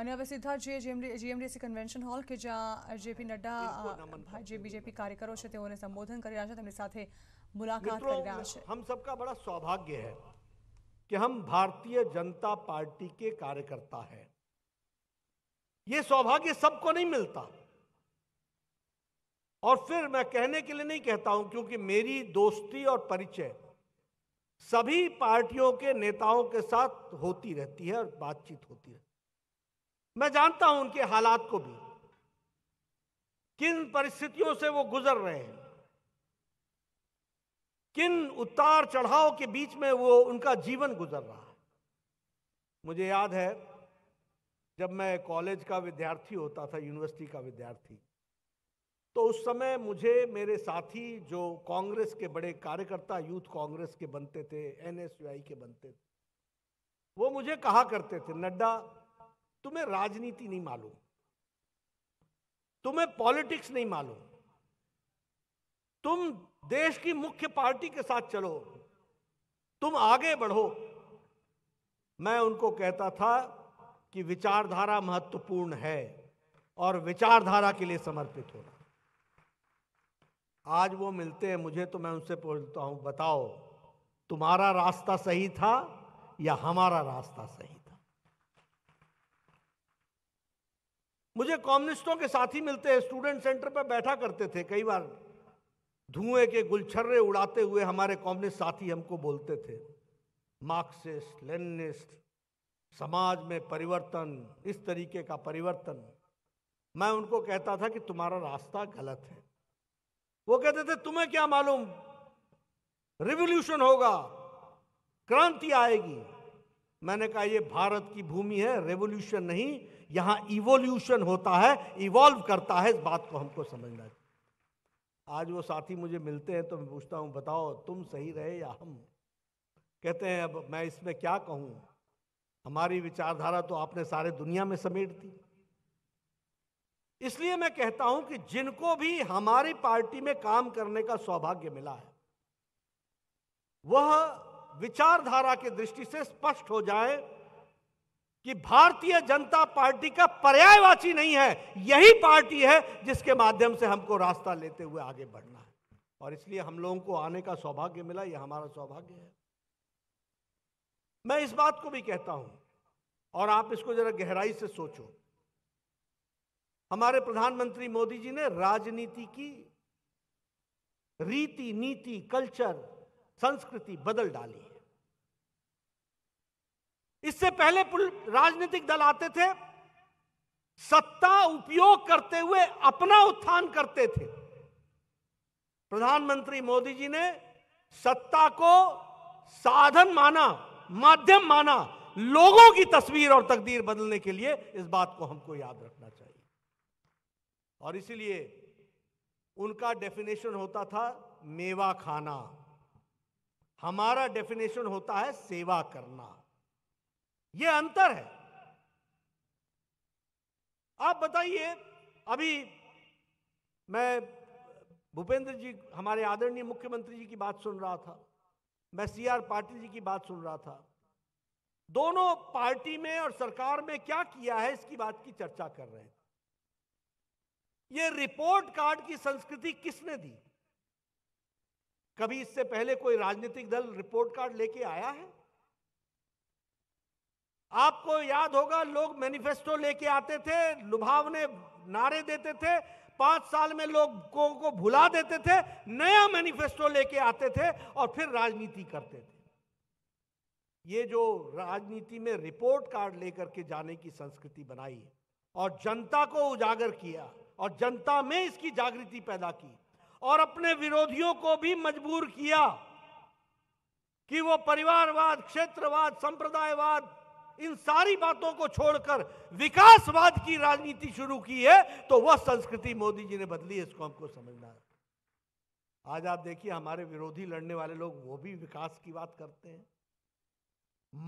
અને હવે जी જે जीएमडीसी कन्वेंशन हॉल કે જ્યાં जेपी हाँ, नड्डा જે બીજેપી કાર્યકરો છે તેઓને સંબોધન हम सबका बड़ा सौभाग्य है कि हम भारतीय जनता पार्टी के कार्यकर्ता हैं ये सौभाग्य सबको नहीं मिलता और फिर मैं कहने के लिए नहीं कहता हूं क्योंकि मेरी दोस्ती और परिचय सभी पार्टियों के नेताओं के साथ होती रहती है और बातचीत होती रहती है मैं जानता हूं उनके हालात को भी किन परिस्थितियों से वो गुजर रहे हैं किन उतार चढ़ाव के बीच में वो उनका जीवन गुजर रहा है मुझे याद है जब मैं कॉलेज का विद्यार्थी होता था यूनिवर्सिटी का विद्यार्थी तो उस समय मुझे मेरे साथी जो कांग्रेस के बड़े कार्यकर्ता यूथ कांग्रेस के बनते थे एनएसयूआई के बनते थे वो मुझे कहा करते थे नड्डा तुम्हें राजनीति नहीं मालूम तुम्हें पॉलिटिक्स नहीं मालूम तुम देश की मुख्य पार्टी के साथ चलो तुम आगे बढ़ो मैं उनको कहता था कि विचारधारा महत्वपूर्ण है और विचारधारा के लिए समर्पित होना आज वो मिलते हैं मुझे तो मैं उनसे पूछता हूं बताओ तुम्हारा रास्ता सही था या हमारा रास्ता सही मुझे कम्युनिस्टों के साथी मिलते हैं स्टूडेंट सेंटर पर बैठा करते थे कई बार धुएं के गुलछर्रे उड़ाते हुए हमारे कम्युनिस्ट साथी हमको बोलते थे मार्क्सिस्ट लेनिस्ट समाज में परिवर्तन इस तरीके का परिवर्तन मैं उनको कहता था कि तुम्हारा रास्ता गलत है वो कहते थे तुम्हें क्या मालूम रिवोल्यूशन होगा क्रांति आएगी मैंने कहा ये भारत की भूमि है रेवोल्यूशन नहीं यहां इवोल्यूशन होता है इवॉल्व करता है इस बात को हमको समझना चाहिए आज वो साथी मुझे मिलते हैं तो मैं पूछता हूँ बताओ तुम सही रहे या हम कहते हैं अब मैं इसमें क्या कहूँ हमारी विचारधारा तो आपने सारे दुनिया में समेट दी इसलिए मैं कहता हूं कि जिनको भी हमारी पार्टी में काम करने का सौभाग्य मिला है वह विचारधारा की दृष्टि से स्पष्ट हो जाए कि भारतीय जनता पार्टी का पर्यायवाची नहीं है यही पार्टी है जिसके माध्यम से हमको रास्ता लेते हुए आगे बढ़ना है और इसलिए हम लोगों को आने का सौभाग्य मिला यह हमारा सौभाग्य है मैं इस बात को भी कहता हूं और आप इसको जरा गहराई से सोचो हमारे प्रधानमंत्री मोदी जी ने राजनीति की रीति नीति कल्चर संस्कृति बदल डाली इससे पहले राजनीतिक दल आते थे सत्ता उपयोग करते हुए अपना उत्थान करते थे प्रधानमंत्री मोदी जी ने सत्ता को साधन माना माध्यम माना लोगों की तस्वीर और तकदीर बदलने के लिए इस बात को हमको याद रखना चाहिए और इसीलिए उनका डेफिनेशन होता था मेवा खाना हमारा डेफिनेशन होता है सेवा करना ये अंतर है आप बताइए अभी मैं भूपेंद्र जी हमारे आदरणीय मुख्यमंत्री जी की बात सुन रहा था मैं सी आर पाटिल जी की बात सुन रहा था दोनों पार्टी में और सरकार में क्या किया है इसकी बात की चर्चा कर रहे हैं ये रिपोर्ट कार्ड की संस्कृति किसने दी कभी इससे पहले कोई राजनीतिक दल रिपोर्ट कार्ड लेके आया है आपको याद होगा लोग मैनिफेस्टो लेके आते थे लुभावने नारे देते थे पांच साल में लोगों को भुला देते थे नया मैनिफेस्टो लेके आते थे और फिर राजनीति करते थे ये जो राजनीति में रिपोर्ट कार्ड लेकर के जाने की संस्कृति बनाई और जनता को उजागर किया और जनता में इसकी जागृति पैदा की और अपने विरोधियों को भी मजबूर किया कि वो परिवारवाद क्षेत्रवाद संप्रदायवाद इन सारी बातों को छोड़कर विकासवाद की राजनीति शुरू की है तो वह संस्कृति मोदी जी ने बदली है इसको हमको समझना है आज आप देखिए हमारे विरोधी लड़ने वाले लोग वो भी विकास की बात करते हैं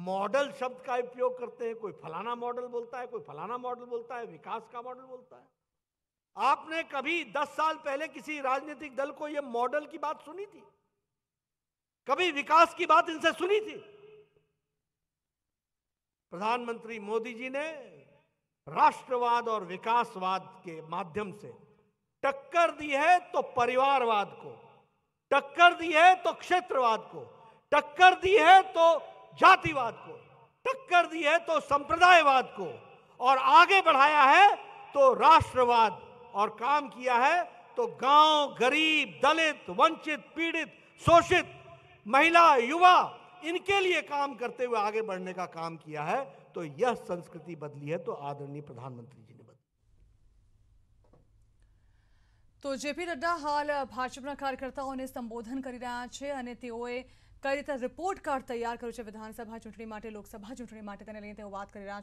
मॉडल शब्द का उपयोग करते हैं कोई फलाना मॉडल बोलता है कोई फलाना मॉडल बोलता है विकास का मॉडल बोलता है आपने कभी दस साल पहले किसी राजनीतिक दल को यह मॉडल की बात सुनी थी कभी विकास की बात इनसे सुनी थी प्रधानमंत्री मोदी जी ने राष्ट्रवाद और विकासवाद के माध्यम से टक्कर दी है तो परिवारवाद को टक्कर दी है तो क्षेत्रवाद को टक्कर दी है तो जातिवाद को टक्कर दी है तो संप्रदायवाद को और आगे बढ़ाया है तो राष्ट्रवाद और काम किया है तो गांव गरीब दलित वंचित पीड़ित शोषित महिला युवा इनके लिए काम करते हुए आगे बढ़ने का काम किया है तो यह संस्कृति बदली है तो आदरणीय प्रधानमंत्री जी ने बदली तो जेपी नड्डा हाल भाजपा कार्यकर्ताओं ने संबोधन कर रिपोर्ट कार्ड तैयार करो विधानसभा चूंटी लोकसभा चूंटी बात कर रहा